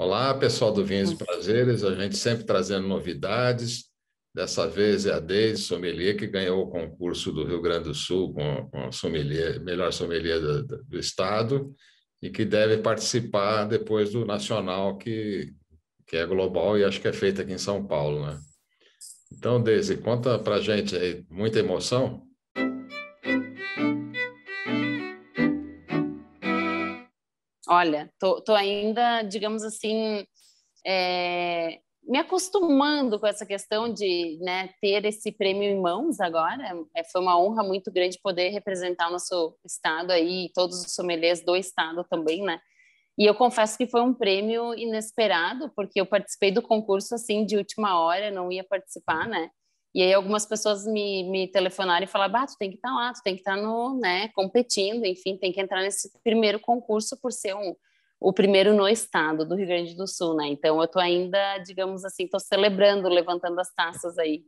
Olá, pessoal do Vinhos e Prazeres, a gente sempre trazendo novidades. Dessa vez é a Deise Sommelier, que ganhou o concurso do Rio Grande do Sul com, a sommelier, melhor sommelier do, do, estado e que deve participar depois do nacional, que, que é global e acho que é feito aqui em São Paulo, né? Então, Deise, conta para gente aí, muita emoção? Olha, tô, tô ainda, digamos assim, é, me acostumando com essa questão de né, ter esse prêmio em mãos agora. É, foi uma honra muito grande poder representar o nosso estado aí, todos os sommeliers do estado também, né? E eu confesso que foi um prêmio inesperado, porque eu participei do concurso assim de última hora, não ia participar, né? E aí algumas pessoas me, me telefonaram e falaram, bah, tu tem que estar tá lá, tu tem que estar tá no, né, competindo, enfim, tem que entrar nesse primeiro concurso por ser um, o primeiro no estado do Rio Grande do Sul, né? Então eu tô ainda, digamos assim, tô celebrando, levantando as taças aí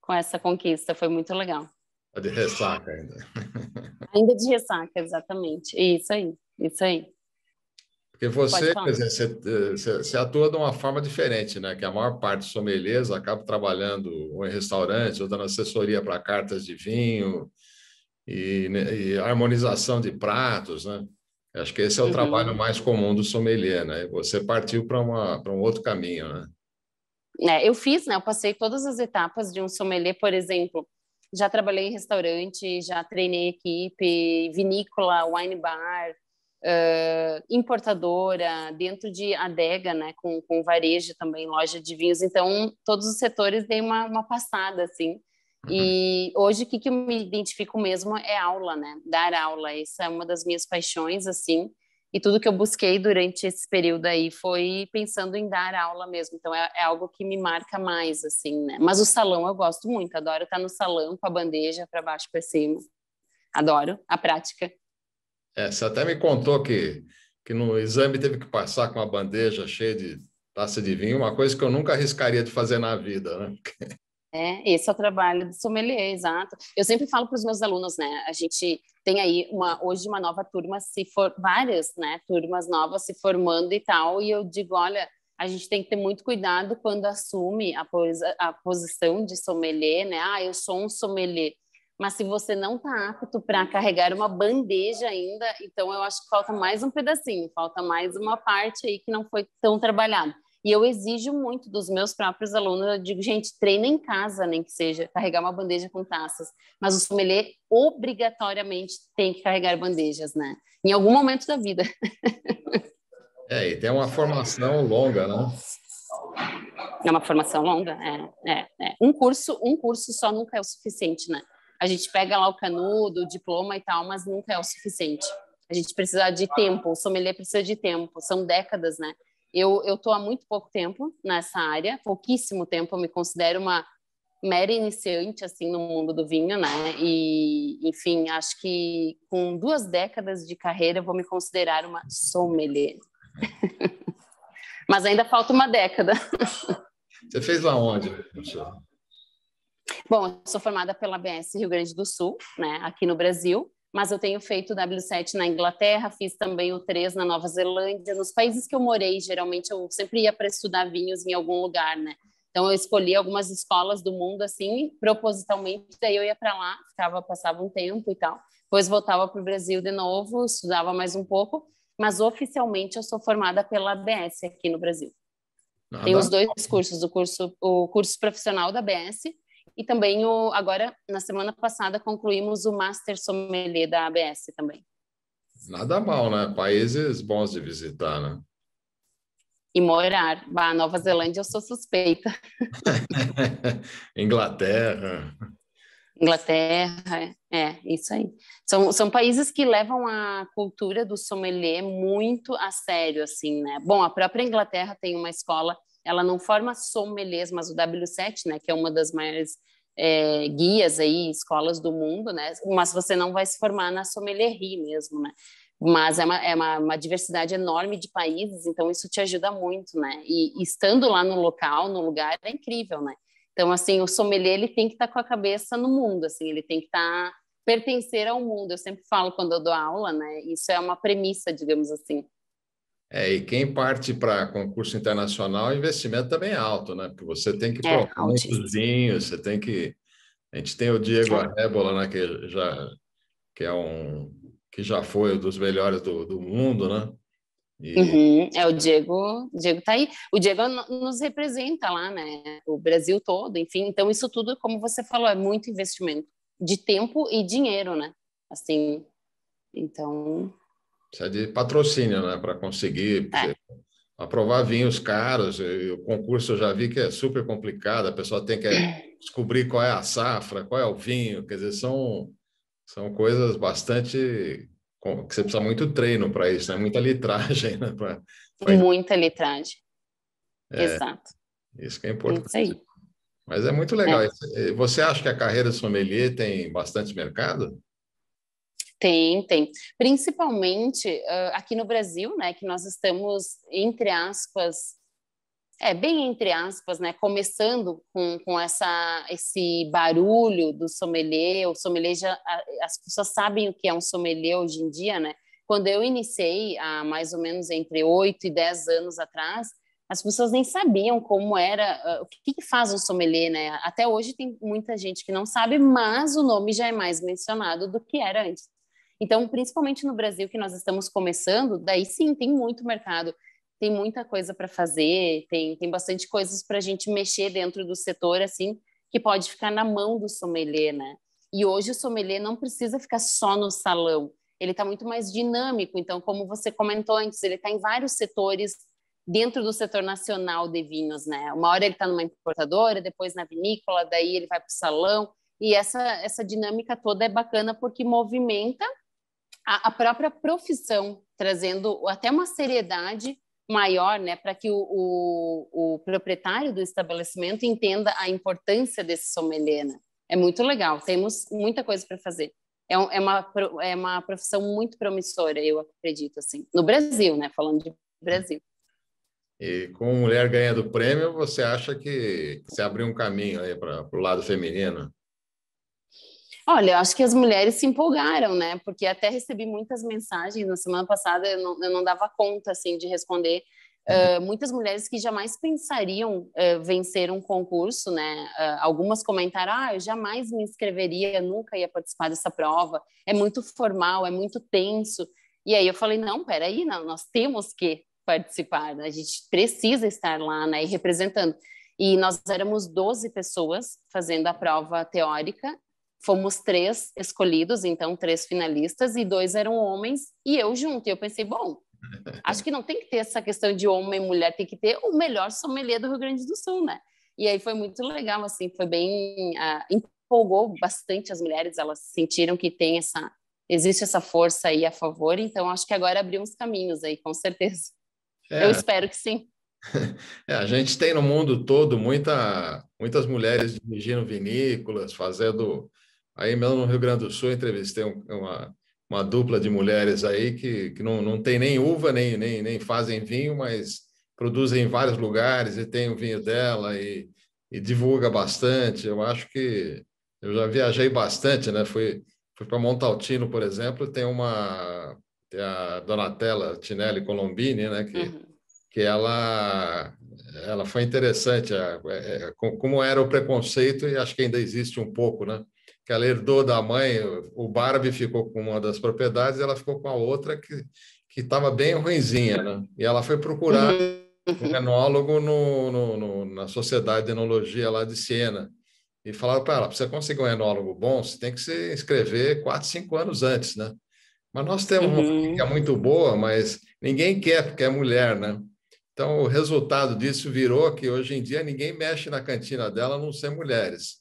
com essa conquista, foi muito legal. Tá de ressaca ainda. ainda de ressaca, exatamente. Isso aí, isso aí. Porque você, quer dizer, eh, você, você, atua de uma forma diferente, né? Que a maior parte dos sommeliers acaba trabalhando ou em restaurantes, ou dando assessoria para cartas de vinho e, né, e, harmonização de pratos, né? Acho que esse é o uhum. trabalho mais comum do sommelier, né? Você partiu para um outro caminho, né? É, eu fiz, né? Eu passei todas as etapas de um sommelier, por exemplo. Já trabalhei em restaurante, já treinei equipe, vinícola, wine bar, uh, importadora, dentro de adega, né, com, com varejo também, loja de vinhos. Então, todos os setores dei uma, uma passada, assim. Uhum. E hoje o que, que eu me identifico mesmo é aula, né? Dar aula. Essa é uma das minhas paixões, assim. E tudo que eu busquei durante esse período aí foi pensando em dar aula mesmo. Então é, é algo que me marca mais, assim, né? Mas o salão eu gosto muito, adoro estar no salão com a bandeja para baixo para cima. Adoro a prática. É, você até me contou que, que no exame teve que passar com uma bandeja cheia de taça de vinho, uma coisa que eu nunca arriscaria de fazer na vida, né? É, esse é o trabalho do sommelier, exato. Eu sempre falo para os meus alunos, né? A gente tem aí uma hoje uma nova turma se for várias, né? Turmas novas se formando e tal. E eu digo, olha, a gente tem que ter muito cuidado quando assume a, pos, a posição de sommelier, né? Ah, eu sou um sommelier mas se você não está apto para carregar uma bandeja ainda, então eu acho que falta mais um pedacinho, falta mais uma parte aí que não foi tão trabalhada. E eu exijo muito dos meus próprios alunos, eu digo, gente, treina em casa, nem que seja carregar uma bandeja com taças, mas o sommelier obrigatoriamente tem que carregar bandejas, né? Em algum momento da vida. É, e tem uma formação longa, né? É uma formação longa, é, é, é. Um curso, um curso só nunca é o suficiente, né? a gente pega lá o canudo, o diploma e tal, mas nunca é o suficiente. A gente precisa de tempo, o sommelier precisa de tempo, são décadas, né? Eu estou há muito pouco tempo nessa área, pouquíssimo tempo, eu me considero uma mera iniciante, assim, no mundo do vinho, né? E, enfim, acho que com duas décadas de carreira eu vou me considerar uma sommelier. mas ainda falta uma década. Você fez lá onde? Professor? Bom, eu sou formada pela BS Rio Grande do Sul, né, aqui no Brasil, mas eu tenho feito o W7 na Inglaterra, fiz também o 3 na Nova Zelândia, nos países que eu morei, geralmente eu sempre ia para estudar vinhos em algum lugar, né? Então eu escolhi algumas escolas do mundo assim, propositalmente, daí eu ia para lá, ficava, passava um tempo e tal. Depois voltava para o Brasil de novo, estudava mais um pouco, mas oficialmente eu sou formada pela ABS aqui no Brasil. Nada. Tem os dois cursos, o curso, o curso profissional da ABS e também o agora na semana passada concluímos o Master Sommelier da ABS também. Nada mal, né? Países bons de visitar, né? E morar. Bah, Nova Zelândia eu sou suspeita. Inglaterra. Inglaterra, é, é, isso aí. São, são países que levam a cultura do sommelier muito a sério, assim, né? Bom, a própria Inglaterra tem uma escola ela não forma sommeliers, mas o W7, né, que é uma das maiores é, guias aí, escolas do mundo, né? Mas você não vai se formar na sommelierie mesmo, né? Mas é uma, é uma, uma diversidade enorme de países, então isso te ajuda muito, né? E, estando lá no local, no lugar, é incrível, né? Então, assim, o sommelier, ele tem que estar tá com a cabeça no mundo, assim, ele tem que estar... Tá, pertencer ao mundo, eu sempre falo quando eu dou aula, né? Isso é uma premissa, digamos assim. É, e quem parte para concurso internacional, o investimento também é alto, né? Porque você tem que é, um cozinho, você tem que. A gente tem o Diego é. né? Que já, que é um que já foi um dos melhores do, do mundo, né? E... Uhum, é o Diego, o Diego tá aí. O Diego nos representa lá, né? O Brasil todo, enfim. Então isso tudo, como você falou, é muito investimento de tempo e dinheiro, né? Assim, então Precisa de patrocínio, né? Para conseguir é. aprovar vinhos caros. o concurso eu já vi que é super complicado. A pessoa tem que descobrir qual é a safra, qual é o vinho. Quer dizer, são, são coisas bastante que você precisa muito treino para isso, né? Muita litragem, né? Pra, pra... Muita litragem. É, Exato. Isso que é importante. Isso aí. Mas é muito legal. É. Você acha que a carreira sommelier tem bastante mercado? Tem, tem. Principalmente uh, aqui no Brasil, né, que nós estamos, entre aspas, é, bem entre aspas, né, começando com, com essa, esse barulho do sommelier, o sommelier já, as pessoas sabem o que é um sommelier hoje em dia, né, quando eu iniciei, há mais ou menos entre oito e dez anos atrás, as pessoas nem sabiam como era, o que, que faz um sommelier, né, até hoje tem muita gente que não sabe, mas o nome já é mais mencionado do que era antes. Então, principalmente no Brasil que nós estamos começando, daí sim tem muito mercado, tem muita coisa para fazer, tem, tem bastante coisas para a gente mexer dentro do setor, assim, que pode ficar na mão do sommelier, né? E hoje o sommelier não precisa ficar só no salão, ele está muito mais dinâmico. Então, como você comentou antes, ele está em vários setores dentro do setor nacional de vinhos, né? Uma hora ele está numa importadora, depois na vinícola, daí ele vai para o salão. E essa, essa dinâmica toda é bacana porque movimenta a, a própria profissão, trazendo até uma seriedade maior, né, para que o, o, o, proprietário do estabelecimento entenda a importância desse sommelier. Né? É muito legal, temos muita coisa para fazer. É, um, é, uma, é uma profissão muito promissora, eu acredito, assim, no Brasil, né, falando de Brasil. E com mulher ganhando prêmio, você acha que, se abriu um caminho aí para o lado feminino? Olha, acho que as mulheres se empolgaram, né? Porque até recebi muitas mensagens na semana passada, eu não, eu não dava conta, assim, de responder. Uh, muitas mulheres que jamais pensariam uh, vencer um concurso, né? Uh, algumas comentaram: ah, eu jamais me inscreveria, nunca ia participar dessa prova, é muito formal, é muito tenso. E aí eu falei: não, peraí, não, nós temos que participar, né? a gente precisa estar lá, né? E representando. E nós éramos 12 pessoas fazendo a prova teórica fomos três escolhidos, então três finalistas, e dois eram homens, e eu junto. E eu pensei, bom, acho que não tem que ter essa questão de homem e mulher, tem que ter o melhor sommelier do Rio Grande do Sul, né? E aí foi muito legal, assim, foi bem. Ah, empolgou bastante as mulheres, elas sentiram que tem essa. Existe essa força aí a favor, então acho que agora abriu uns caminhos aí, com certeza. É. Eu espero que sim. É, a gente tem no mundo todo muita, muitas mulheres dirigindo vinícolas, fazendo Aí mesmo no Rio Grande do Sul, entrevistei uma, uma dupla de mulheres aí que, que não, não tem nem uva, nem, nem, nem fazem vinho, mas produzem em vários lugares e tem o vinho dela e, e divulga bastante. Eu acho que eu já viajei bastante, né? Fui, fui para Montaltino, por exemplo, tem uma tem a Donatella Tinelli Colombini, né? Que, uhum. que ela ela foi interessante, é, é, como era o preconceito e acho que ainda existe um pouco, né? que ela herdou da mãe, o Barbie ficou com uma das propriedades, e ela ficou com a outra que que estava bem ruinzinha, né? E ela foi procurar um uhum. enólogo no, no, no, na Sociedade de Enologia lá de Siena e falaram para ela, para você conseguir um enólogo bom, você tem que se inscrever quatro, cinco anos antes, né? Mas nós temos uhum. uma clínica muito boa, mas ninguém quer porque é mulher, né? Então, o resultado disso virou que hoje em dia ninguém mexe na cantina dela a não ser mulheres.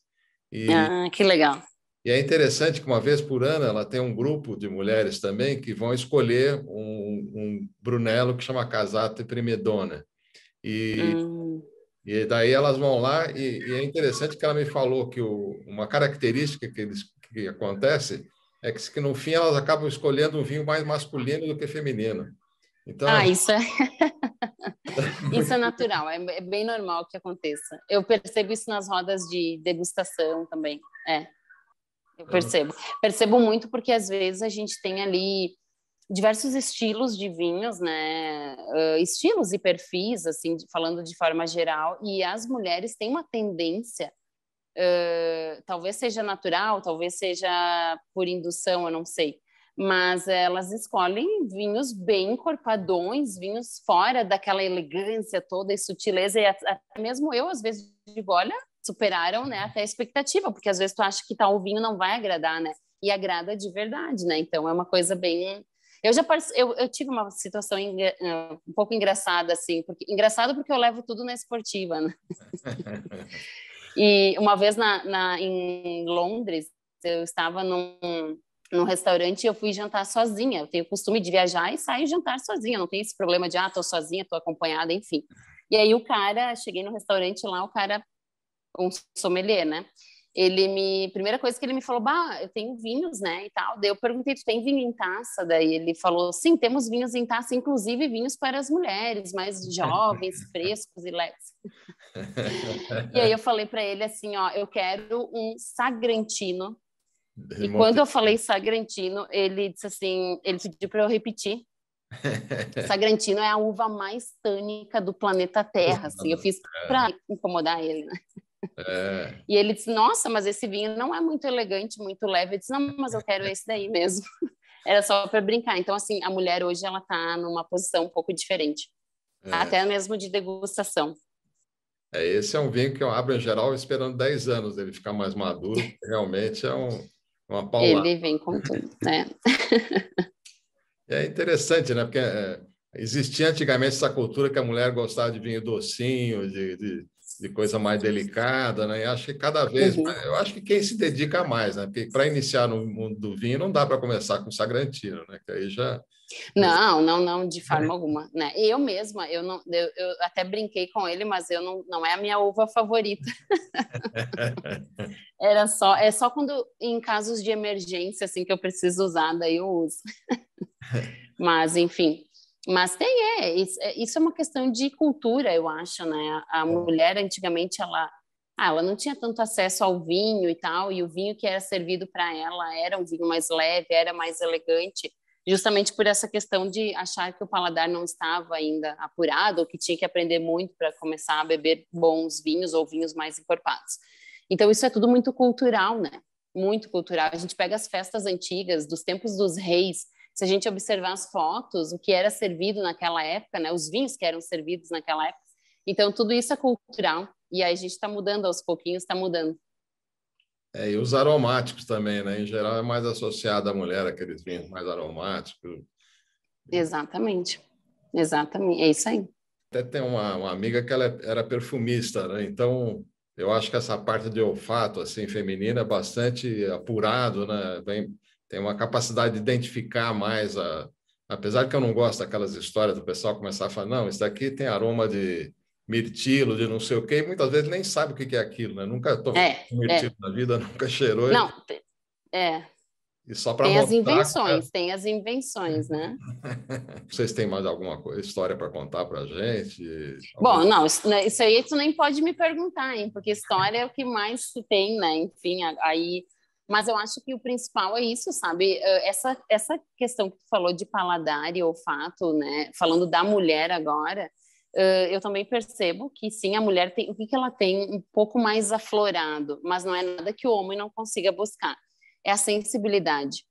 E, ah, que legal. E é interessante que uma vez por ano ela tem um grupo de mulheres também que vão escolher um, um Brunello que chama Casate Primedona. E, hum. e daí elas vão lá e, e, é interessante que ela me falou que o, uma característica que, eles, que acontece é que, que no fim elas acabam escolhendo um vinho mais masculino do que feminino. Então, ah, isso é... isso é, é natural, é, é bem normal que aconteça. Eu percebo isso nas rodas de degustação também, é. Eu percebo. Percebo muito porque às vezes a gente tem ali diversos estilos de vinhos, né? Uh, estilos e perfis, assim, falando de forma geral, e as mulheres têm uma tendência, uh, talvez seja natural, talvez seja por indução, eu não sei, mas elas escolhem vinhos bem encorpadões, vinhos fora daquela elegância toda e sutileza, e até mesmo eu, às vezes, digo, olha, superaram, né, até a expectativa, porque às vezes tu acha que tal tá, vinho não vai agradar, né? E agrada de verdade, né? Então é uma coisa bem eu já eu, eu, tive uma situação eh, um pouco engraçada assim, porque engraçado porque eu levo tudo na esportiva, né? E uma vez na, na, em Londres, eu estava num, num restaurante e eu fui jantar sozinha. Eu tenho o costume de viajar e sair jantar sozinha. Não tem esse problema de, ah, tô sozinha, tô acompanhada, enfim. E aí o cara, cheguei no restaurante lá, o cara um sommelier, né? Ele me, primeira coisa que ele me falou, bah, eu tenho vinhos, né, e tal. Daí eu perguntei, tu tem vinho em taça? Daí ele falou, sim, temos vinhos em taça, inclusive vinhos para as mulheres, mais jovens, frescos e leves. e aí eu falei para ele assim, ó, eu quero um sagrantino. E quando eu falei sagrantino, ele disse assim, ele pediu para eu repetir. Sagrantino é a uva mais tânica do planeta Terra, assim. Eu fiz para é. incomodar ele, né? É. E ele disse: Nossa, mas esse vinho não é muito elegante, muito leve. Eu disse: Não, mas eu quero esse daí mesmo. Era só para brincar. Então, assim, a mulher hoje ela está numa posição um pouco diferente, é. até mesmo de degustação. É, esse é um vinho que eu abro em geral esperando 10 anos ele ficar mais maduro. Realmente é um, uma paulada. Ele vem com tudo, né? é interessante, né? Porque é, existia antigamente essa cultura que a mulher gostava de vinho docinho, de, de de coisa mais delicada, né? E acho que cada vez, uhum. eu acho que quem se dedica mais, né? Porque para iniciar no mundo do vinho não dá para começar com sagrantino, né? Que aí já não, não, não, de forma é. alguma, né? Eu mesma, eu não, eu, eu, até brinquei com ele, mas eu não, não é a minha uva favorita. Era só, é só quando em casos de emergência assim que eu preciso usar, daí eu uso. mas enfim, mas tem, é, é. Isso é uma questão de cultura, eu acho, né? A mulher, antigamente, ela, ah, ela não tinha tanto acesso ao vinho e tal, e o vinho que era servido para ela era um vinho mais leve, era mais elegante, justamente por essa questão de achar que o paladar não estava ainda apurado, ou que tinha que aprender muito para começar a beber bons vinhos ou vinhos mais encorpados. Então, isso é tudo muito cultural, né? Muito cultural. A gente pega as festas antigas, dos tempos dos reis, se a gente observar as fotos, o que era servido naquela época, né, os vinhos que eram servidos naquela época. Então, tudo isso é cultural. E aí a gente está mudando aos pouquinhos, está mudando. É, e os aromáticos também, né? Em geral é mais associado à mulher, aqueles vinhos mais aromáticos. Exatamente. Exatamente. É isso aí. Até tem uma, uma amiga que ela é, era perfumista, né? Então, eu acho que essa parte de olfato, assim, feminina é bastante apurado, né? Bem tem uma capacidade de identificar mais a. Apesar de que eu não gosto daquelas histórias do pessoal começar a falar, não, isso daqui tem aroma de mirtilo, de não sei o quê, muitas vezes nem sabe o que é aquilo, né? Nunca tomou é, mirtilo é. na vida, nunca cheirou. Não, é. E só para Tem as invenções, tá tem as invenções, né? Vocês têm mais alguma coisa, história para contar para a gente? Bom, não, né, isso aí tu nem pode me perguntar, hein? Porque história é o que mais se tem, né? Enfim, aí mas eu acho que o principal é isso, sabe? Eh, essa, essa questão que tu falou de paladar e olfato, né? Falando da mulher agora, eh, eu também percebo que sim, a mulher tem o que, ela tem um pouco mais aflorado, mas não é nada que o homem não consiga buscar. É a sensibilidade.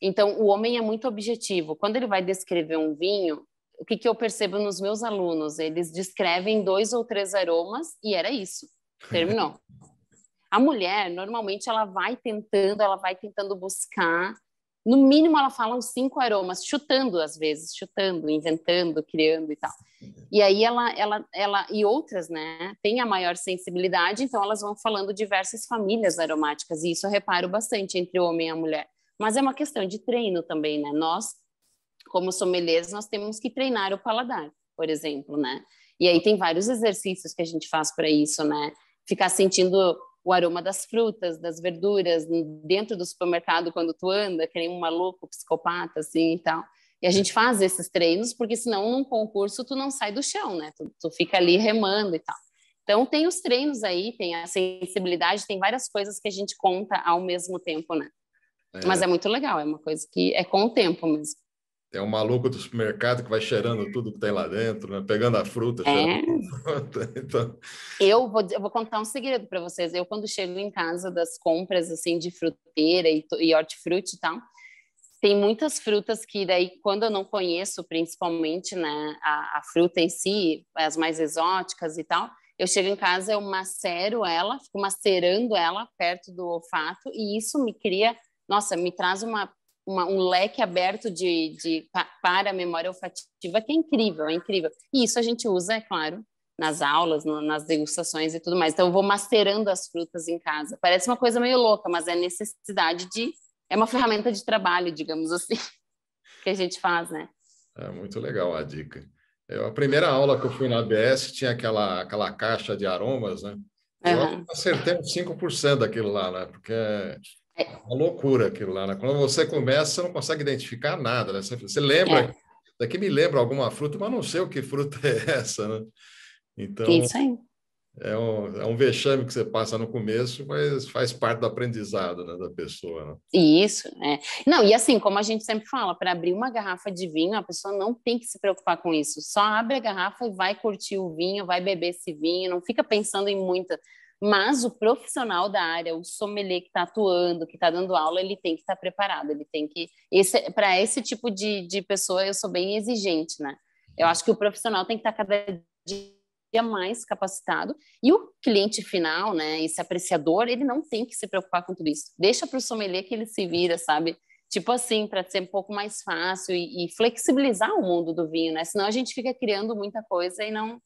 Então, o homem é muito objetivo. Quando ele vai descrever um vinho, o que, que eu percebo nos meus alunos? Eles descrevem dois ou três aromas e era isso. Terminou. A mulher, normalmente, ela vai tentando, ela vai tentando buscar. No mínimo, ela fala uns cinco aromas, chutando às vezes, chutando, inventando, criando e tal. E aí ela, ela, ela e outras, né, têm a maior sensibilidade, então elas vão falando diversas famílias aromáticas. E isso eu reparo bastante entre o homem e a mulher. Mas é uma questão de treino também, né? Nós, como sommeliers, nós temos que treinar o paladar, por exemplo, né? E aí tem vários exercícios que a gente faz para isso, né? Ficar sentindo o aroma das frutas, das verduras, dentro do supermercado quando tu anda, que nem um maluco, psicopata, assim, e tal. E a é. gente faz esses treinos, porque senão num concurso tu não sai do chão, né? Tu, tu fica ali remando e tal. Então tem os treinos aí, tem a sensibilidade, tem várias coisas que a gente conta ao mesmo tempo, né? É. Mas é muito legal, é uma coisa que é com o tempo mesmo. É um maluco do supermercado que vai cheirando tudo que tem lá dentro, né? pegando a fruta. É. Então... Eu, vou, eu vou contar um segredo para vocês. Eu, quando chego em casa das compras assim de fruteira e, e hortifruti e tal, tem muitas frutas que daí quando eu não conheço principalmente né a, a, fruta em si as mais exóticas e tal eu chego em casa eu macero ela fico macerando ela perto do olfato e isso me cria nossa me traz uma uma, um leque aberto de, de, para a memória olfativa que é incrível, é incrível. E isso a gente usa, é claro, nas aulas, no, nas degustações e tudo mais. Então eu vou masterando as frutas em casa. Parece uma coisa meio louca, mas é necessidade de é uma ferramenta de trabalho, digamos assim, que a gente faz, né? É muito legal a dica. Eu, a primeira aula que eu fui na ABS tinha aquela aquela caixa de aromas, né? Eu acertei 5% daquilo lá, né? Porque é é uma loucura aquilo lá, né? Quando você começa, você não consegue identificar nada, né? Você, você lembra, é. daqui me lembra alguma fruta, mas não sei o que fruta é essa, né? Então, Isso aí. É um, é um vexame que você passa no começo, mas faz parte do aprendizado né, da pessoa. Né? Isso, né? Não, e assim, como a gente sempre fala, para abrir uma garrafa de vinho, a pessoa não tem que se preocupar com isso. Só abre a garrafa e vai curtir o vinho, vai beber esse vinho, não fica pensando em muita mas o profissional da área, o sommelier que está atuando, que está dando aula, ele tem que estar tá preparado, ele tem que. Para esse tipo de, de pessoa, eu sou bem exigente, né? Eu acho que o profissional tem que estar tá cada dia mais capacitado e o cliente final, né, esse apreciador, ele não tem que se preocupar com tudo isso. Deixa para o sommelier que ele se vira, sabe? Tipo assim, para ser um pouco mais fácil e, e, flexibilizar o mundo do vinho, né? Senão a gente fica criando muita coisa e não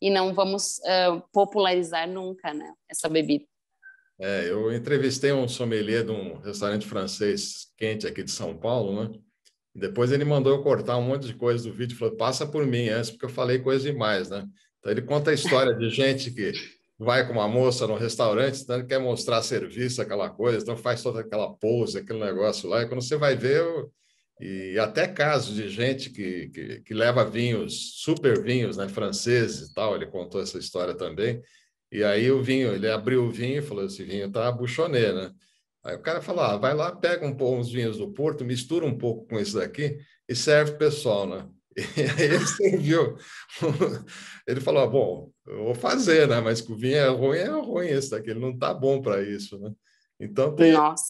e não vamos uh, popularizar nunca né, essa bebida. É, eu entrevistei um sommelier de um restaurante francês quente aqui de São Paulo, né? Depois ele mandou eu cortar um monte de coisa do vídeo, falou: passa por mim antes, porque eu falei coisa demais, né? Então ele conta a história de gente que vai com uma moça no restaurante, então quer mostrar serviço, aquela coisa, então faz toda aquela pose, aquele negócio lá, e quando você vai ver, e até casos de gente que, que, que, leva vinhos, super vinhos, né, franceses e tal, ele contou essa história também, e aí o vinho, ele abriu o vinho e falou, esse vinho tá buchonê, né? Aí o cara falou, ah, vai lá, pega um pouco uns vinhos do Porto, mistura um pouco com esse daqui e serve o pessoal, né? E aí ele serviu. Ele falou, ah, bom, eu vou fazer, né? Mas que o vinho é ruim, é ruim esse daqui, ele não tá bom para isso, né? Então tem... Nossa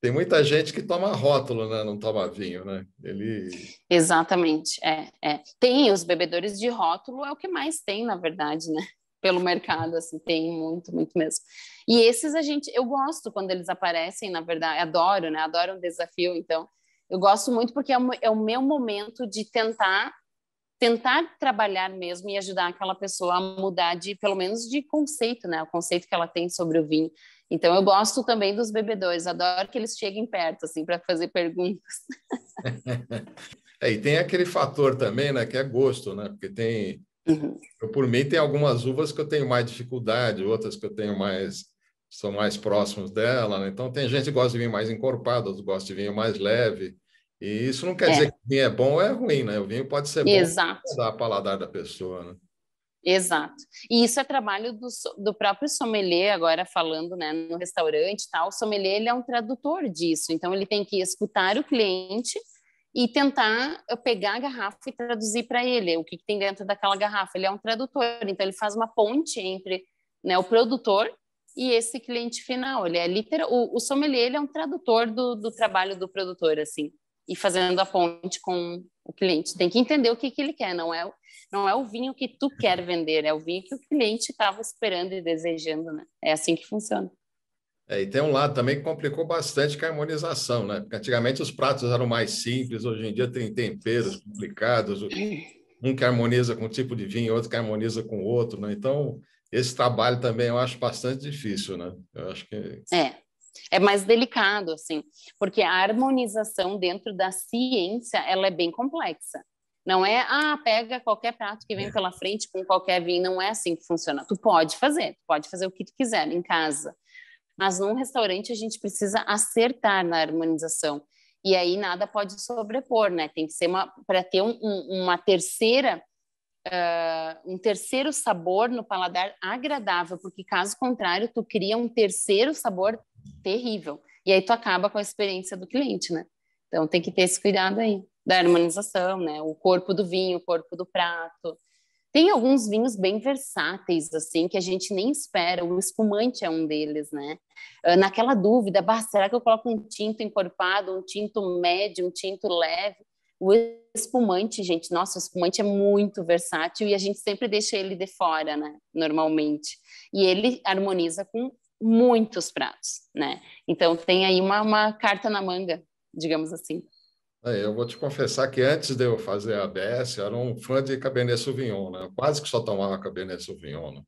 tem muita gente que toma rótulo, né? não toma vinho, né? Ele... Exatamente, é, é. Tem os bebedores de rótulo, é o que mais tem, na verdade, né? Pelo mercado, assim, tem muito, muito mesmo. E esses a gente, eu gosto quando eles aparecem, na verdade, adoro, né? Adoro um desafio, então eu gosto muito porque é o, é o meu momento de tentar tentar trabalhar mesmo e ajudar aquela pessoa a mudar de, pelo menos, de conceito, né? O conceito que ela tem sobre o vinho. Então eu gosto também dos bebedores, adoro que eles cheguem perto assim para fazer perguntas. é, e tem aquele fator também, né, que é gosto, né? Porque tem uhum. eu, por mim tem algumas uvas que eu tenho mais dificuldade, outras que eu tenho mais são mais próximos dela, né? Então tem gente que gosta de vinho mais encorpado, outros gosta de vinho mais leve. E isso não quer é. dizer que o vinho é bom ou é ruim, né? O vinho pode ser Exato. bom para paladar da pessoa, né? Exato. E isso é trabalho do, do próprio sommelier, agora falando né, no restaurante e tal. O sommelier ele é um tradutor disso, então ele tem que escutar o cliente e tentar eh, pegar a garrafa e traduzir para ele o que, que, tem dentro daquela garrafa. Ele é um tradutor, então ele faz uma ponte entre né, o produtor e esse cliente final. Ele é literal, o, o sommelier ele é um tradutor do, do trabalho do produtor, assim e fazendo a ponte com o cliente. Tem que entender o que, que ele quer, não é, não é o vinho que tu quer vender, é o vinho que o cliente estava esperando e desejando, né? É assim que funciona. É, e tem um lado também que complicou bastante a harmonização, né? Porque antigamente os pratos eram mais simples, hoje em dia tem temperos complicados, um que harmoniza com um tipo de vinho, outro que harmoniza com outro, né? Então, esse trabalho também eu acho bastante difícil, né? Eu acho que... É, é mais delicado, assim, porque a harmonização dentro da ciência, ela é bem complexa. Não é, ah, pega qualquer prato que vem é. pela frente com qualquer vinho, não é assim que funciona. Tu pode fazer, tu pode fazer o que tu quiser em casa. Mas num restaurante a gente precisa acertar na harmonização. E aí nada pode sobrepor, né? Tem que ser uma para ter um, um, uma terceira uh, um terceiro sabor no paladar agradável, porque caso contrário tu cria um terceiro sabor terrível. E aí tu acaba com a experiência do cliente, né? Então tem que ter esse cuidado aí da harmonização, né? O corpo do vinho, o corpo do prato. Tem alguns vinhos bem versáteis, assim, que a gente nem espera. O espumante é um deles, né? Ah, naquela dúvida, bah, será que eu coloco um tinto encorpado, um tinto médio, um tinto leve? O espumante, gente, nossa, o espumante é muito versátil e a gente sempre deixa ele de fora, né? Normalmente. E ele harmoniza com muitos pratos, né? Então tem aí uma, uma carta na manga, digamos assim. Eu vou te confessar que antes de eu fazer a ABS, eu era um fã de Cabernet Sauvignon, né? Eu quase que só tomava Cabernet Sauvignon. Né?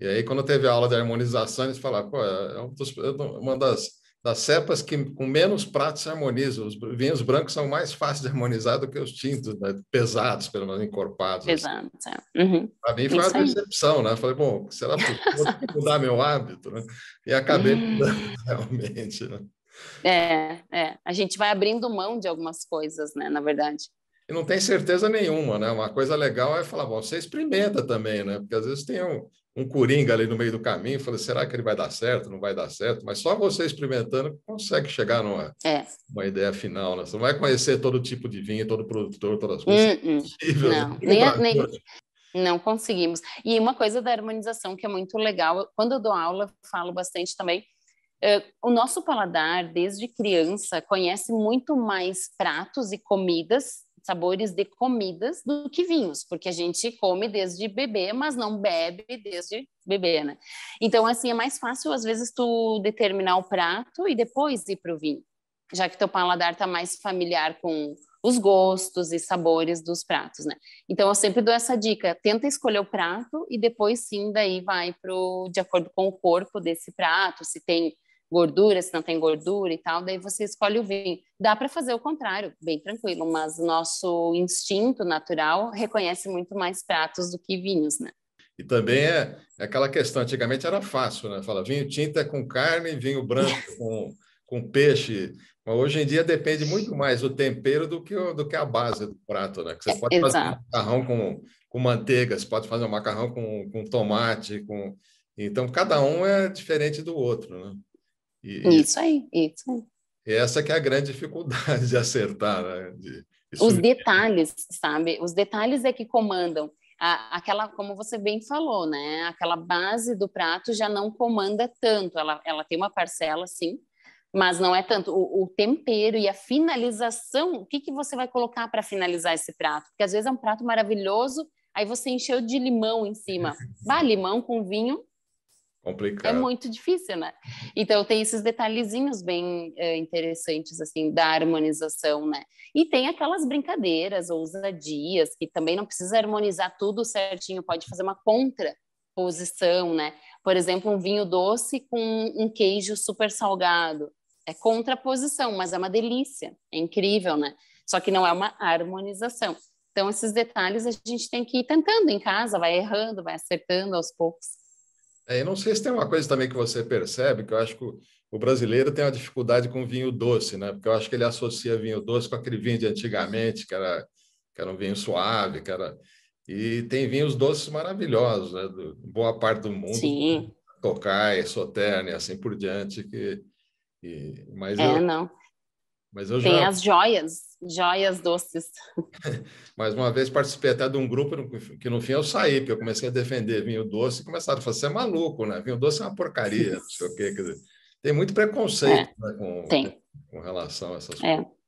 E aí, quando teve a aula de harmonização, eles falaram, pô, é, é uma das das cepas que com menos pratos se harmonizam. Os vinhos brancos são mais fáceis de harmonizar do que os tintos, né? pesados, pelo menos encorpados. Assim. Pesados, assim. Uhum. Para mim foi Isso uma decepção, né? Falei, bom, será que vou mudar meu hábito? Né? E acabei uhum. mudando realmente. Né? É, é. A gente vai abrindo mão de algumas coisas, né? Na verdade. E não tem certeza nenhuma, né? Uma coisa legal é falar, bom, você experimenta também, né? Porque às vezes tem um um coringa ali no meio do caminho, falei será que ele vai dar certo? Não vai dar certo? Mas só você experimentando consegue chegar numa é. uma ideia final. Né? Você não vai conhecer todo tipo de vinho, todo produtor, todas as coisas. Uh hum, hum. -uh. Possíveis, né? não, nem, nem, não conseguimos. E uma coisa da harmonização que é muito legal, quando eu dou aula, falo bastante também, Uh, o nosso paladar, desde criança, conhece muito mais pratos e comidas sabores de comidas do que vinhos, porque a gente come desde bebê, mas não bebe desde bebê, né? Então, assim, é mais fácil, às vezes, tu determinar o prato e depois ir para o vinho, já que teu paladar tá mais familiar com os gostos e sabores dos pratos, né? Então, eu sempre dou essa dica, tenta escolher o prato e depois, sim, daí vai pro, de acordo com o corpo desse prato, se tem gordura, se não tem gordura e tal, daí você escolhe o vinho. Dá para fazer o contrário, bem tranquilo, mas nosso instinto natural reconhece muito mais pratos do que vinhos, né? E também é, é aquela questão, antigamente era fácil, né? Fala vinho tinta com carne, vinho branco com, com peixe. Mas hoje em dia depende muito mais o tempero do que, o, do que a base do prato, né? Que você é, pode fazer um macarrão com, com manteiga, você pode fazer um macarrão com, com tomate, com... Então, cada um é diferente do outro, né? E, isso aí, isso aí. Essa que é a grande dificuldade de acertar, né? de, Os detalhes, sabe? Os detalhes é que comandam. A, aquela, como você bem falou, né? Aquela base do prato já não comanda tanto. Ela, ela tem uma parcela, sim, mas não é tanto. O, o tempero e a finalização, o que, que você vai colocar para finalizar esse prato? Porque às vezes é um prato maravilhoso, aí você encheu de limão em cima. Bah, limão com vinho Complicado. É muito difícil, né? Então tem esses detalhezinhos bem é, interessantes assim da harmonização, né? E tem aquelas brincadeiras, ousadias, que também não precisa harmonizar tudo certinho, pode fazer uma contraposição, né? Por exemplo, um vinho doce com um queijo super salgado. É contraposição, mas é uma delícia, é incrível, né? Só que não é uma harmonização. Então esses detalhes a gente tem que ir tentando em casa, vai errando, vai acertando aos poucos. É, eu não sei se tem uma coisa também que você percebe, que eu acho que o brasileiro tem uma dificuldade com vinho doce, né? Porque eu acho que ele associa vinho doce com aquele vinho de antigamente, que era, que era um vinho suave, que era... E tem vinhos doces maravilhosos, né? Do, boa parte do mundo. Sim. Tocai, Soterne, assim por diante. Que, e, mas é, eu, não mas eu já... Tem as joias, joias doces. Mais uma vez participei até de um grupo que no fim eu saí, porque eu comecei a defender vinho doce e começaram a falar, você é maluco, né? Vinho doce é uma porcaria, não sei o quê. Dizer, tem muito preconceito é, né, com, tem. com relação a essas é. coisas.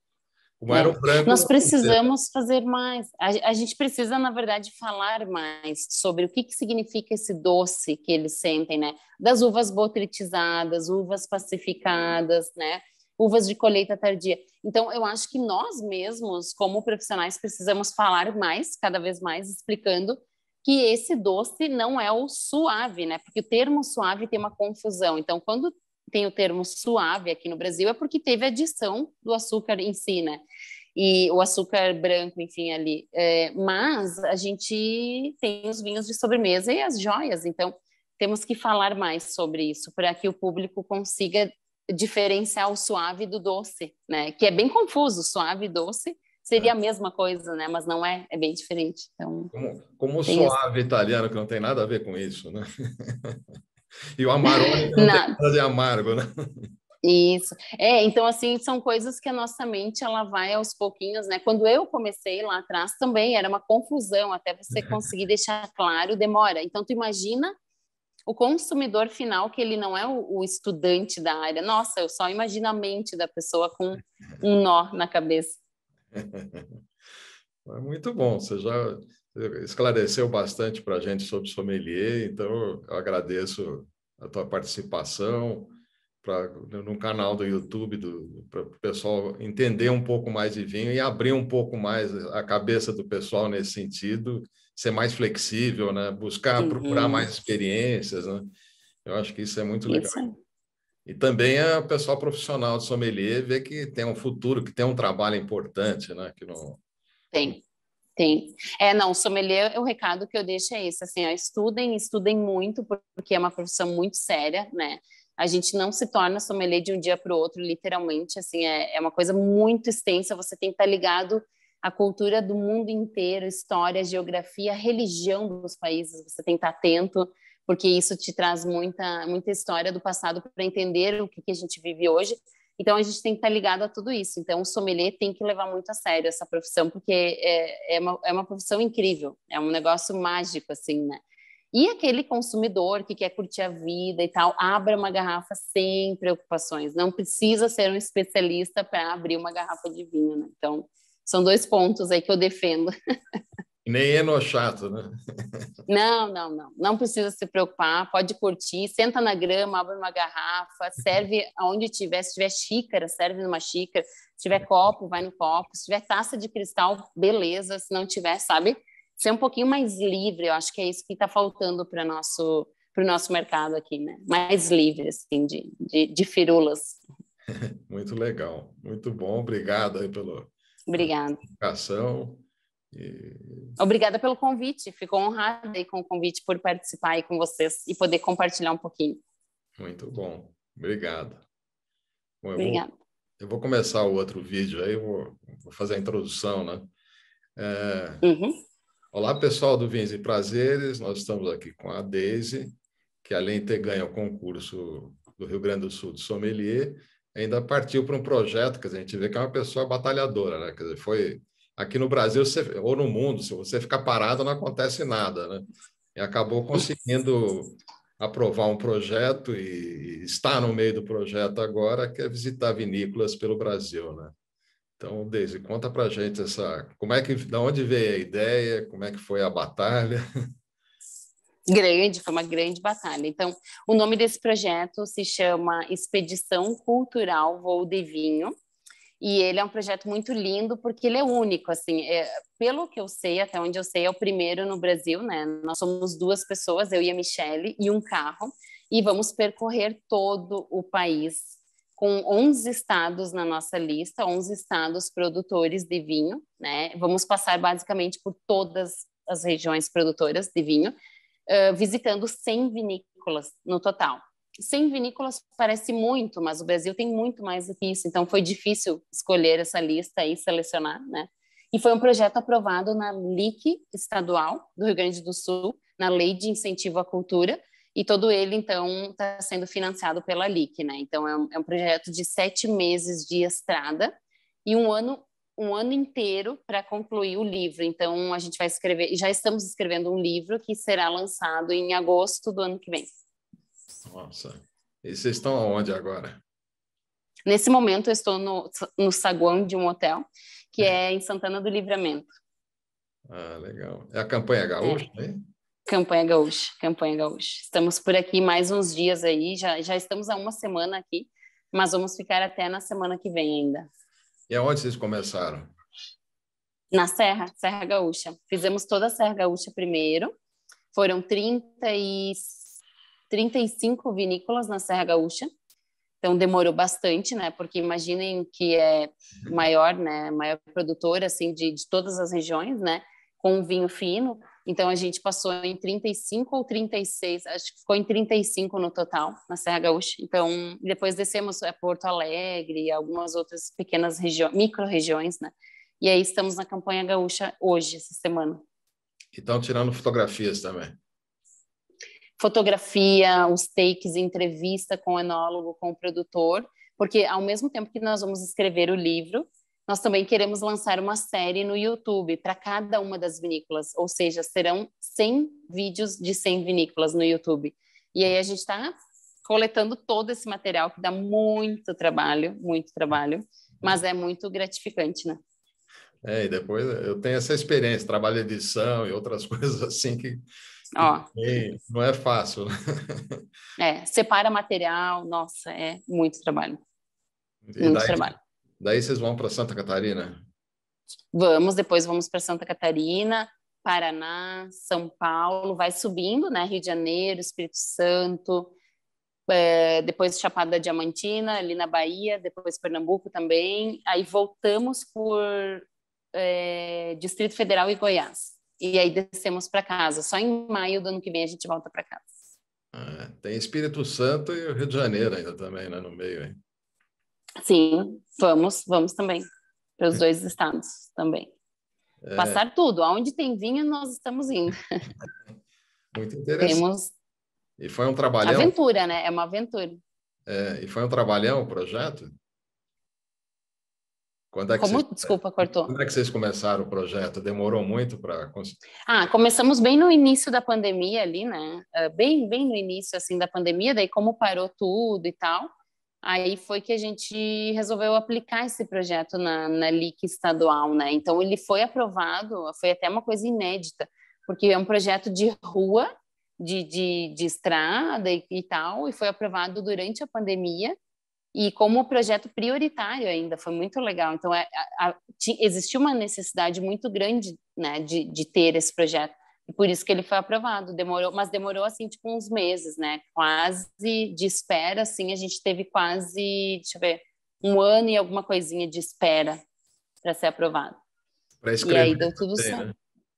Como é. era o branco, Nós precisamos fazer mais. A, a, gente precisa, na verdade, falar mais sobre o que, que significa esse doce que eles sentem, né? Das uvas botritizadas, uvas pacificadas, né? uvas de colheita tardia. Então, eu acho que nós mesmos, como profissionais, precisamos falar mais, cada vez mais, explicando que esse doce não é o suave, né? Porque o termo suave tem uma confusão. Então, quando tem o termo suave aqui no Brasil, é porque teve adição do açúcar em si, né? E o açúcar branco, enfim, ali. É, mas a gente tem os vinhos de sobremesa e as joias. Então, temos que falar mais sobre isso para que o público consiga diferenciar o suave do doce, né? Que é bem confuso, suave e doce seria é. a mesma coisa, né? Mas não é, é bem diferente. Então, como, como o suave isso. italiano, que não tem nada a ver com isso, né? e o amarone não, não. tem nada de amargo, né? Isso. É, então assim, são coisas que a nossa mente ela vai aos pouquinhos, né? Quando eu comecei lá atrás também era uma confusão até você conseguir deixar claro, demora. Então tu imagina o consumidor final, que ele não é o, o, estudante da área. Nossa, eu só imagino a mente da pessoa com um nó na cabeça. É muito bom, você já esclareceu bastante para a gente sobre sommelier, então eu agradeço a tua participação pra, no canal do YouTube, para o pessoal entender um pouco mais de vinho e abrir um pouco mais a cabeça do pessoal nesse sentido ser mais flexível, né? Buscar, uhum. procurar mais experiências, né? Eu acho que isso é muito legal. Isso. E também a é pessoal profissional de sommelier ver que tem um futuro, que tem um trabalho importante, né? Que não... Tem, tem. É, não, sommelier, o recado que eu deixo é esse, assim, ó, estudem, estudem muito, porque é uma profissão muito séria, né? A gente não se torna sommelier de um dia para o outro, literalmente, assim, é, é uma coisa muito extensa, você tem que estar tá ligado a cultura do mundo inteiro, história, geografia, religião dos países, você tem que estar atento, porque isso te traz muita, muita história do passado para entender o que, que a gente vive hoje. Então, a gente tem que estar ligado a tudo isso. Então, o sommelier tem que levar muito a sério essa profissão, porque é, é, uma, é uma profissão incrível, é um negócio mágico, assim, né? E aquele consumidor que quer curtir a vida e tal, abra uma garrafa sem preocupações. Não precisa ser um especialista para abrir uma garrafa de vinho, né? Então, são dois pontos aí que eu defendo. Nem é no chato, né? Não, não, não. Não precisa se preocupar, pode curtir, senta na grama, abre uma garrafa, serve aonde tiver, se tiver xícara, serve numa xícara, se tiver copo, vai no copo, se tiver taça de cristal, beleza, se não tiver, sabe? Ser um pouquinho mais livre, eu acho que é isso que está faltando para nosso para o nosso mercado aqui, né? Mais livre, assim, de, de, de firulas. Muito legal, muito bom, obrigado aí pelo, Obrigada. Educação. Obrigada pelo convite. Fico honrada aí com o convite por participar aí com vocês e poder compartilhar um pouquinho. Muito bom. Obrigado. Bom, eu Obrigada. Vou, eu vou começar o outro vídeo aí, vou, vou fazer a introdução, né? É... Uhum. Olá, pessoal do Vinhos e Prazeres. Nós estamos aqui com a Deise, que além de ter ganho o concurso do Rio Grande do Sul de sommelier, ainda partiu para um projeto, quer dizer, a gente vê que é uma pessoa batalhadora, né? Quer dizer, foi aqui no Brasil você, ou no mundo, se você ficar parado não acontece nada, né? E acabou conseguindo aprovar um projeto e está no meio do projeto agora, que é visitar vinícolas pelo Brasil, né? Então, Deise, conta para gente essa, como é que, da onde veio a ideia, como é que foi a batalha? grande, foi uma grande batalha. Então, o nome desse projeto se chama Expedição Cultural Voo de Vinho. E ele é um projeto muito lindo porque ele é único, assim, é, pelo que eu sei, até onde eu sei, é o primeiro no Brasil, né? Nós somos duas pessoas, eu e a Michelle, e um carro, e vamos percorrer todo o país com 11 estados na nossa lista, 11 estados produtores de vinho, né? Vamos passar basicamente por todas as regiões produtoras de vinho, visitando 100 vinícolas no total. 100 vinícolas parece muito, mas o Brasil tem muito mais do que isso, então foi difícil escolher essa lista e selecionar, né? E foi um projeto aprovado na LIC estadual do Rio Grande do Sul, na Lei de Incentivo à Cultura, e todo ele, então, está sendo financiado pela LIC, né? Então, é um, é um projeto de sete meses de estrada e um ano um ano inteiro para concluir o livro. Então, a gente vai escrever, já estamos escrevendo um livro que será lançado em agosto do ano que vem. Nossa. E vocês estão aonde agora? Nesse momento, eu estou no, no saguão de um hotel, que é, é em Santana do Livramento. Ah, legal. É a campanha gaúcha, né? Campanha gaúcha, campanha gaúcha. Estamos por aqui mais uns dias aí, já, já estamos há uma semana aqui, mas vamos ficar até na semana que vem ainda. E aonde vocês começaram? Na Serra, Serra Gaúcha. Fizemos toda a Serra Gaúcha primeiro. Foram 30 e 35 vinícolas na Serra Gaúcha. Então demorou bastante, né? Porque imaginem que é maior, né? Maior produtora assim de, de todas as regiões, né? Com um vinho fino. Então a gente passou em 35 ou 36, acho que ficou em 35 no total na Serra Gaúcha. Então depois descemos a Porto Alegre e algumas outras pequenas regiões, micro-regiões, né? E aí estamos na campanha gaúcha hoje, essa semana. E estão tirando fotografias também. Fotografia, os takes, entrevista com o enólogo, com o produtor, porque ao mesmo tempo que nós vamos escrever o livro, nós também queremos lançar uma série no YouTube para cada uma das vinícolas, ou seja, serão 100 vídeos de 100 vinícolas no YouTube. E aí a gente está coletando todo esse material que dá muito trabalho, muito trabalho, mas é muito gratificante, né? É, e depois eu tenho essa experiência, trabalho de edição e outras coisas assim que Ó, e não é fácil. Né? É, separa material, nossa, é muito trabalho. E muito daí, trabalho. Daí vocês vão para Santa Catarina? Vamos, depois vamos para Santa Catarina, Paraná, São Paulo, vai subindo, né? Rio de Janeiro, Espírito Santo, é, depois Chapada Diamantina, ali na Bahia, depois Pernambuco também. Aí voltamos por é, Distrito Federal e Goiás. E aí descemos para casa. Só em maio do ano que vem a gente volta para casa. Ah, tem Espírito Santo e o Rio de Janeiro ainda também, né? No meio, hein? Sim, vamos, vamos também. Para os é. dois estados também. É... Passar tudo. Aonde tem vinho, nós estamos indo. Muito interessante. Temos... E foi um trabalhão. Aventura, né? É uma aventura. É, e foi um trabalhão o projeto? Quando é que Como? Vocês... Desculpa, cortou. Quando é que vocês começaram o projeto? Demorou muito para Ah, começamos bem no início da pandemia ali, né? Ah, bem, bem no início assim da pandemia, daí como parou tudo e tal. Aí foi que a gente resolveu aplicar esse projeto na, na LIC estadual, né? Então, ele foi aprovado, foi até uma coisa inédita, porque é um projeto de rua, de, de, de estrada e, e tal, e foi aprovado durante a pandemia, e como projeto prioritário ainda, foi muito legal. Então, é, a, a, existiu uma necessidade muito grande né, de, de ter esse projeto. E por isso que ele foi aprovado. Demorou, mas demorou assim, tipo, uns meses, né? Quase de espera, assim, a gente teve quase, deixa eu ver, um ano e alguma coisinha de espera para ser aprovado. Para escrever. E aí deu tudo também, certo. Né?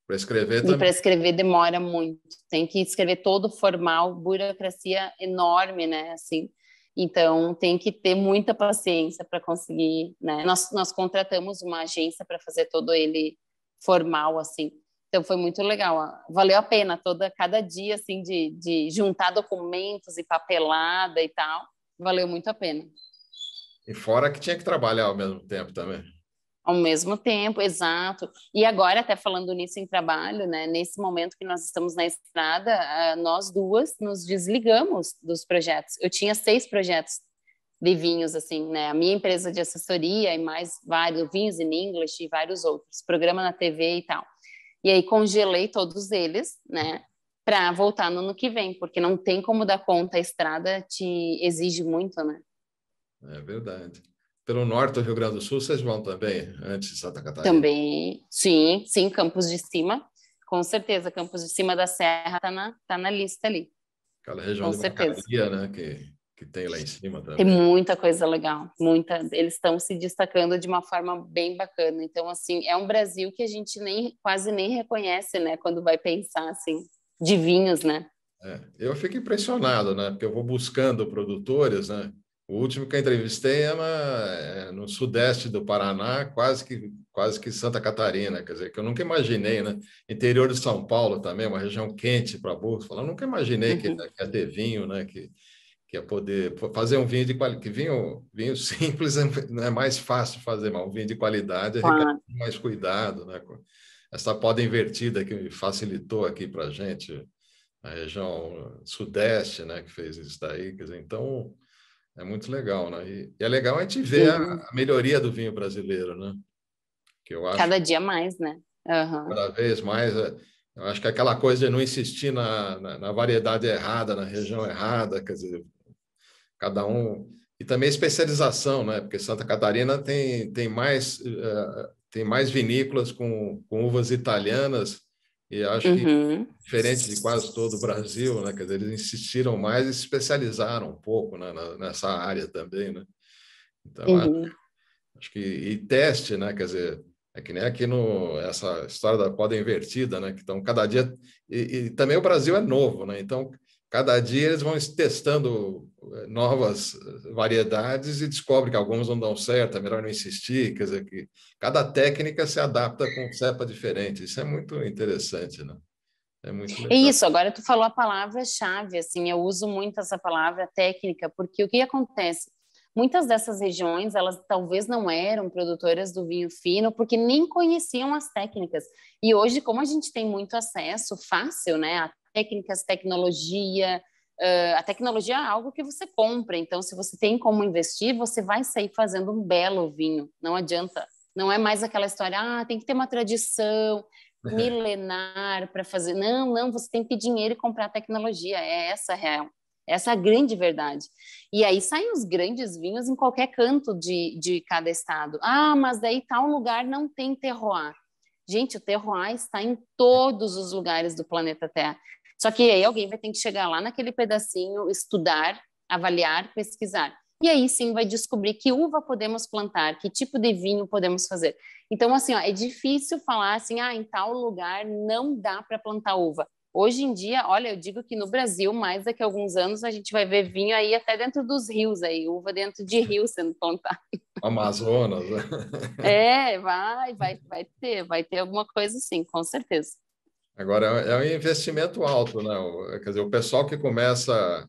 Para escrever também. E para escrever demora muito. Tem que escrever todo formal, burocracia enorme, né? Assim. Então, tem que ter muita paciência para conseguir, né? Nós, nós contratamos uma agência para fazer todo ele formal, assim. Então foi muito legal, valeu a pena toda cada dia assim de, de juntar documentos e papelada e tal, valeu muito a pena. E fora que tinha que trabalhar ao mesmo tempo também. Ao mesmo tempo, exato. E agora, até falando nisso em trabalho, né? Nesse momento que nós estamos na estrada, nós duas nos desligamos dos projetos. Eu tinha seis projetos de vinhos, assim, né? A minha empresa de assessoria e mais vários vinhos in English e vários outros, programa na TV e tal. E aí congelei todos eles, né? Para voltar no ano que vem, porque não tem como dar conta, a estrada te exige muito, né? É verdade. Pelo norte do Rio Grande do Sul, vocês vão também, antes de Santa Catarina? Também, sim, sim, Campos de Cima, com certeza. Campos de Cima da Serra está na, tá na lista ali. Aquela região com de Macaria, né? Que que tem lá em cima também. Tem muita coisa legal, muita. Eles estão se destacando de uma forma bem bacana. Então, assim, é um Brasil que a gente nem quase nem reconhece, né? Quando vai pensar assim de vinhos, né? É, eu fico impressionado, né? Porque eu vou buscando produtores, né? O último que eu entrevistei é, uma, é no sudeste do Paraná, quase que quase que Santa Catarina, quer dizer, que eu nunca imaginei, né? Interior de São Paulo também, uma região quente para burros, eu nunca imaginei uhum. que ia ter vinho, né? Que, que é poder fazer um vinho de qualidade. Vinho, vinho simples é, é, mais fácil fazer, mas um vinho de qualidade ah. é mais cuidado. Né? Essa poda invertida que facilitou aqui para a gente, a região sudeste, né, que fez isso daí. Dizer, então, é muito legal. Né? E, e é legal a gente ver uhum. a, a, melhoria do vinho brasileiro, né? que eu acho. Cada dia mais, né? Uhum. Cada vez mais. É, eu acho que é aquela coisa de não insistir na, na, na variedade errada, na região errada, quer dizer, cada um. E também especialização, né? Porque Santa Catarina tem, tem, mais, uh, tem mais vinícolas com, com uvas italianas, e acho uhum. que, diferente de quase todo o Brasil, né? Quer dizer, eles insistiram mais e se especializaram um pouco né? nessa área também, né? Então, uhum. acho, acho que. E teste, né? Quer dizer, é que nem aqui no essa história da poda invertida, né? Que então cada dia e, e, também o Brasil é novo, né? Então Cada dia eles vão testando eh, novas eh, variedades e descobrem que algumas não dão certo, é melhor não insistir. Quer dizer, que cada técnica se adapta com cepa diferente. Isso é muito interessante, né? É muito é legal. Isso, agora tu falou a palavra-chave, assim, eu uso muito essa palavra técnica, porque o que acontece? Muitas dessas regiões, elas talvez não eram produtoras do vinho fino, porque nem conheciam as técnicas. E hoje, como a gente tem muito acesso fácil, né, a técnicas, tecnologia. Uh, a tecnologia é algo que você compra, então se você tem como investir, você vai sair fazendo um belo vinho, não adianta. Não é mais aquela história, ah, tem que ter uma tradição milenar para fazer. Não, não, você tem que ter dinheiro e comprar tecnologia, é essa a real. Essa é a grande verdade. E aí saem os grandes vinhos em qualquer canto de, de cada estado. Ah, mas daí tal lugar não tem terroir. Gente, o terroir está em todos os lugares do planeta Terra. Só que aí alguém vai ter que chegar lá naquele pedacinho, estudar, avaliar, pesquisar. E aí sim vai descobrir que uva podemos plantar, que tipo de vinho podemos fazer. Então, assim, ó, é difícil falar assim, ah, em tal lugar não dá para plantar uva. Hoje em dia, olha, eu digo que no Brasil, mais daqui a alguns anos, a gente vai ver vinho aí até dentro dos rios aí, uva dentro de rios sendo plantada. Amazonas, né? É, vai, vai, vai ter, vai ter alguma coisa assim, com certeza. Agora, é, é um investimento alto, né? Quer dizer, o pessoal que começa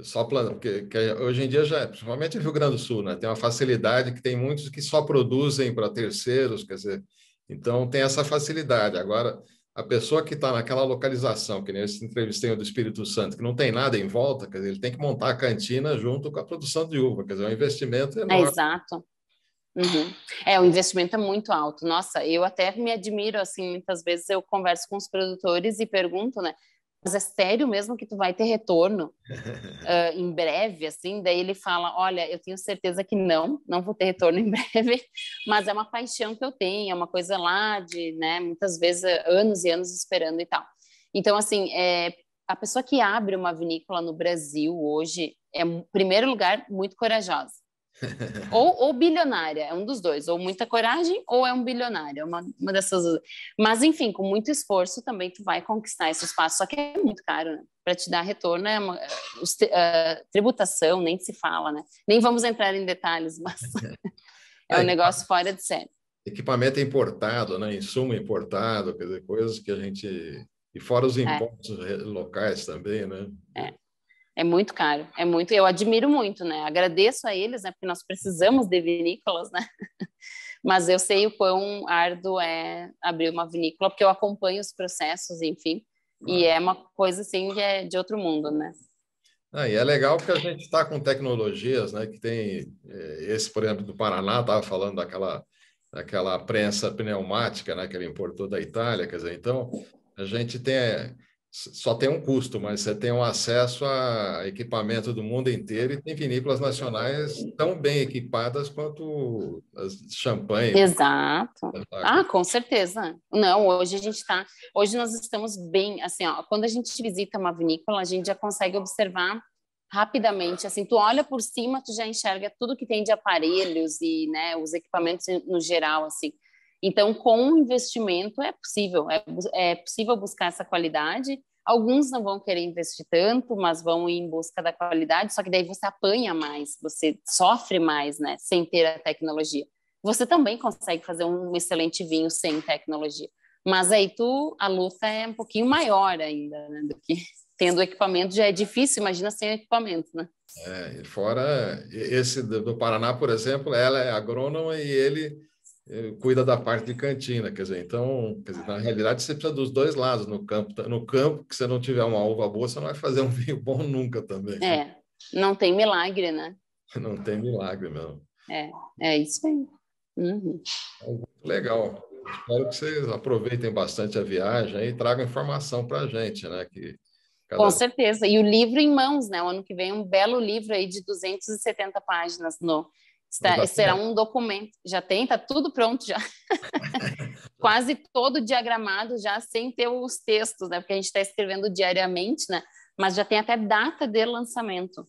só plano, porque hoje em dia já, é, principalmente no Rio Grande do Sul, né? Tem uma facilidade que tem muitos que só produzem para terceiros, quer dizer, então tem essa facilidade. Agora, a pessoa que está naquela localização, que nem esse entrevistei do Espírito Santo, que não tem nada em volta, quer dizer, ele tem que montar a cantina junto com a produção de uva, quer dizer, é um investimento é, enorme. É exato. Uhum. É, o investimento é muito alto. Nossa, eu até me admiro, assim, muitas vezes eu converso com os produtores e pergunto, né? Mas é sério mesmo que tu vai ter retorno uh, em breve, assim? Daí ele fala, olha, eu tenho certeza que não, não vou ter retorno em breve, mas é uma paixão que eu tenho, é uma coisa lá de, né, muitas vezes anos e anos esperando e tal. Então, assim, é, a pessoa que abre uma vinícola no Brasil hoje é, em primeiro lugar, muito corajosa ou, ou bilionária, é um dos dois, ou muita coragem ou é um bilionário, é uma, uma dessas. Mas, enfim, com muito esforço também tu vai conquistar esse espaço, só que é muito caro, né? Para te dar retorno, é uma, é, os, uh, tributação, nem se fala, né? Nem vamos entrar em detalhes, mas é um é, negócio fora de série. Equipamento importado, né? Insumo importado, quer dizer, coisas que a gente. E fora os impostos é. locais também, né? É. É muito caro, é muito. Eu admiro muito, né? Agradeço a eles, né? Porque nós precisamos de vinícolas, né? Mas eu sei o quão árduo é abrir uma vinícola, porque eu acompanho os processos, enfim. Ah. E é uma coisa assim que é de outro mundo, né? Ah, e é legal porque a gente está com tecnologias, né? Que tem é, esse, por exemplo, do Paraná, estava falando daquela, daquela prensa pneumática, né? Que ele importou da Itália, quer dizer, então a gente tem só tem um custo, mas você tem um acesso a equipamento do mundo inteiro e tem vinícolas nacionais tão bem equipadas quanto as champanhe. Né? Exato. Ah, com certeza. Não, hoje a gente está, hoje nós estamos bem, assim, ó, quando a gente visita uma vinícola, a gente já consegue observar rapidamente, assim, tu olha por cima, tu já enxerga tudo que tem de aparelhos e, né, os equipamentos no geral, assim. Então, com o investimento é possível, é, é possível buscar essa qualidade. Alguns não vão querer investir tanto, mas vão ir em busca da qualidade, só que daí você apanha mais, você sofre mais, né, sem ter a tecnologia. Você também consegue fazer um excelente vinho sem tecnologia. Mas aí tu, a luta é um pouquinho maior ainda, né, do que tendo equipamento já é difícil, imagina sem equipamento, né? É, fora esse do Paraná, por exemplo, ela é agrônoma e ele é, cuida da parte de cantina, quer dizer, então, quer dizer, na realidade você precisa dos dois lados no campo, no campo que você não tiver uma uva boa, você não vai fazer um vinho bom nunca também. É, não tem milagre, né? Não tem milagre mesmo. É, é isso aí. Uhum. uhum. Legal. Espero que vocês aproveitem bastante a viagem e tragam informação para a gente, né? Que cada... Com certeza. E o livro em mãos, né? O ano que vem um belo livro aí de 270 páginas no Está, será um documento. Já tem, está tudo pronto já. Quase todo diagramado já sem ter os textos, né? Porque a gente está escrevendo diariamente, né? Mas já tem até data de lançamento.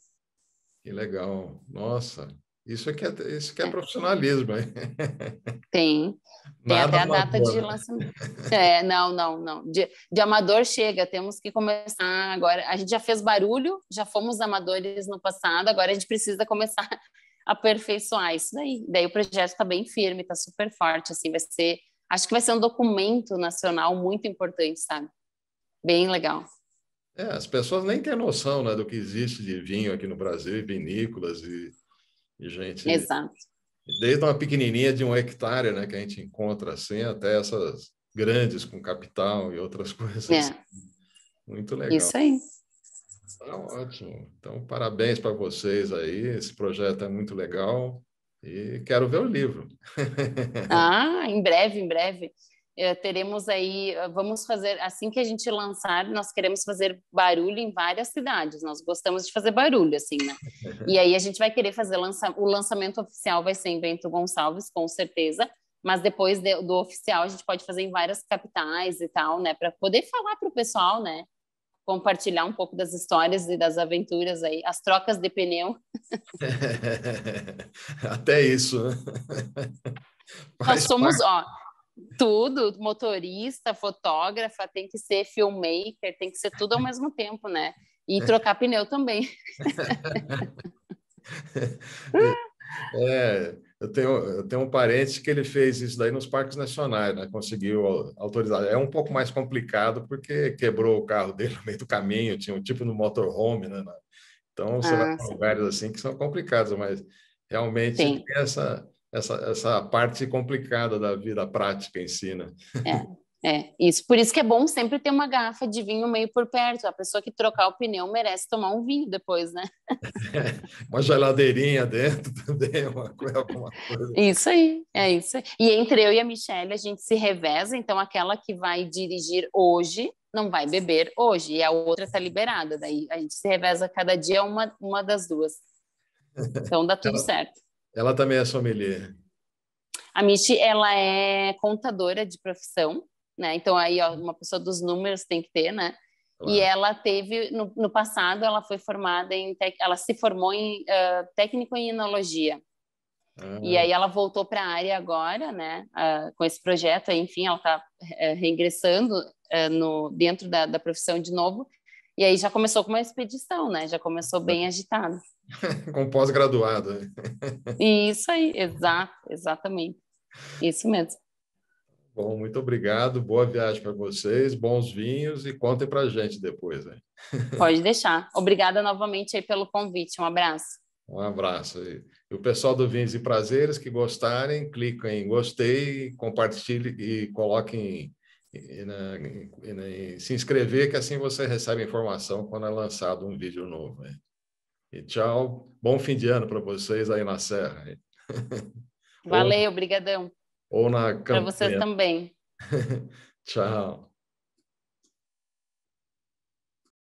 Que legal. Nossa, isso aqui é, é, isso aqui é, é. profissionalismo, hein? Tem. Tem Nada até a data de né? lançamento. É, não, não, não. De, de, amador chega, temos que começar agora. A gente já fez barulho, já fomos amadores no passado, agora a gente precisa começar aperfeiçoar isso daí. Daí o projeto está bem firme, está super forte, assim, vai ser, acho que vai ser um documento nacional muito importante, sabe? Bem legal. É, as pessoas nem têm noção, né, do que existe de vinho aqui no Brasil, vinícolas e, e gente... Exato. Desde uma pequenininha de um hectare, né, que a gente encontra assim, até essas grandes com capital e outras coisas. É. Muito legal. Isso aí. Tá ótimo. Então, parabéns para vocês aí. Esse projeto é muito legal e quero ver o livro. ah, em breve, em breve. Eh, teremos aí, eh, vamos fazer, assim que a gente lançar, nós queremos fazer barulho em várias cidades, nós gostamos de fazer barulho, assim, né? E aí a gente vai querer fazer, lança, o lançamento oficial vai ser em Bento Gonçalves, com certeza, mas depois do oficial a gente pode fazer em várias capitais e tal, né? Para poder falar para o pessoal, né? compartilhar um pouco das histórias e das aventuras aí, as trocas de pneu. Até isso. Né? Nós somos, ó, tudo, motorista, fotógrafa, tem que ser filmmaker, tem que ser tudo ao mesmo tempo, né? E trocar pneu também. é, eu tenho, eu tenho um parente que ele fez isso daí nos parques nacionais, né? conseguiu autorizar. É um pouco mais complicado porque quebrou o carro dele no meio do caminho, tinha um tipo no motorhome, né? Então você ah, vai para lugares assim que são complicados, mas realmente tem essa, essa, essa parte complicada da vida prática em si, né? É. É, isso. Por isso que é bom sempre ter uma garrafa de vinho meio por perto. A pessoa que trocar o pneu merece tomar um vinho depois, né? uma geladeirinha dentro também, uma, alguma coisa. Isso aí, é isso. Aí. E entre eu e a Michelle, a gente se reveza, então aquela que vai dirigir hoje não vai beber hoje, e a outra está liberada. Daí a gente se reveza cada dia uma, uma das duas. Então dá tudo ela, certo. Ela também é sommelier. A Michi, ela é contadora de profissão, né? Então aí ó, uma pessoa dos números tem que ter, né? Claro. E ela teve no, no, passado ela foi formada em tec, ela se formou em uh, técnico em enologia. Uhum. E ah. aí ela voltou para a área agora, né? Uh, com esse projeto, enfim, ela está uh, eh, reingressando uh, no dentro da, da profissão de novo. E aí já começou com uma expedição, né? Já começou bem agitado. com pós-graduado. Né? Isso aí, exato, exatamente. Isso mesmo. Bom, muito obrigado. Boa viagem para vocês, bons vinhos e contem para a gente depois. Hein? Pode deixar. Obrigada novamente aí pelo convite. Um abraço. Um abraço. E o pessoal do Vinhos e Prazeres que gostarem, cliquem em gostei, compartilhem e coloquem em, se inscrever, que assim você recebe informação quando é lançado um vídeo novo. E tchau, bom fim de ano para vocês aí na Serra. Valeu, brigadão. Ou na campanha. Para vocês também. Tchau.